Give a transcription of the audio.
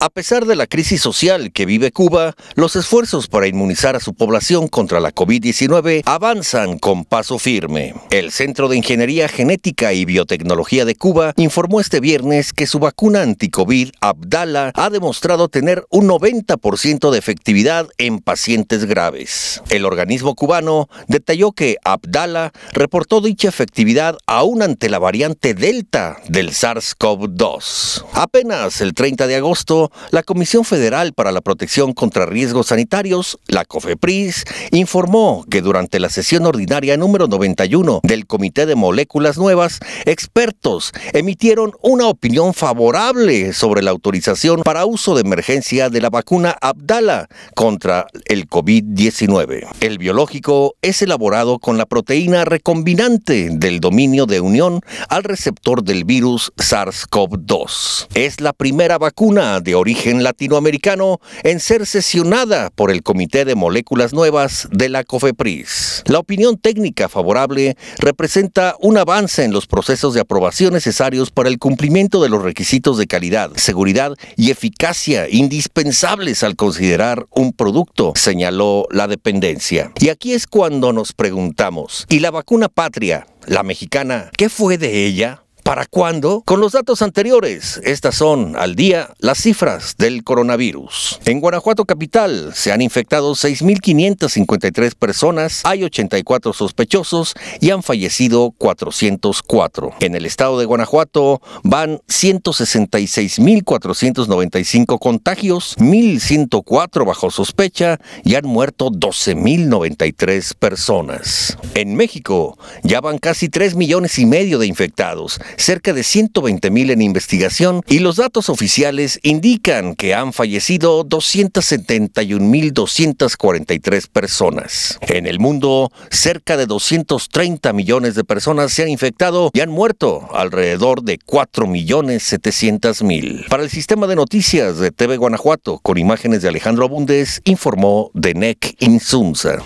A pesar de la crisis social que vive Cuba, los esfuerzos para inmunizar a su población contra la COVID-19 avanzan con paso firme. El Centro de Ingeniería Genética y Biotecnología de Cuba informó este viernes que su vacuna anticovid Abdala ha demostrado tener un 90% de efectividad en pacientes graves. El organismo cubano detalló que Abdala reportó dicha efectividad aún ante la variante Delta del SARS-CoV-2. Apenas el 30 de agosto, la Comisión Federal para la Protección contra Riesgos Sanitarios, la COFEPRIS, informó que durante la sesión ordinaria número 91 del Comité de Moléculas Nuevas, expertos emitieron una opinión favorable sobre la autorización para uso de emergencia de la vacuna Abdala contra el COVID-19. El biológico es elaborado con la proteína recombinante del dominio de unión al receptor del virus SARS-CoV-2. Es la primera vacuna de origen latinoamericano en ser sesionada por el Comité de Moléculas Nuevas de la COFEPRIS. La opinión técnica favorable representa un avance en los procesos de aprobación necesarios para el cumplimiento de los requisitos de calidad, seguridad y eficacia indispensables al considerar un producto, señaló la dependencia. Y aquí es cuando nos preguntamos, ¿y la vacuna patria, la mexicana, qué fue de ella? ¿Para cuándo? Con los datos anteriores, estas son al día las cifras del coronavirus. En Guanajuato capital se han infectado 6.553 personas, hay 84 sospechosos y han fallecido 404. En el estado de Guanajuato van 166.495 contagios, 1.104 bajo sospecha y han muerto 12.093 personas. En México ya van casi 3 millones y medio de infectados, cerca de 120 mil en investigación y los datos oficiales indican que han fallecido 271.243 personas. En el mundo, cerca de 230 millones de personas se han infectado y han muerto, alrededor de 4.700.000. Para el sistema de noticias de TV Guanajuato, con imágenes de Alejandro Abundes, informó Denek Insunza.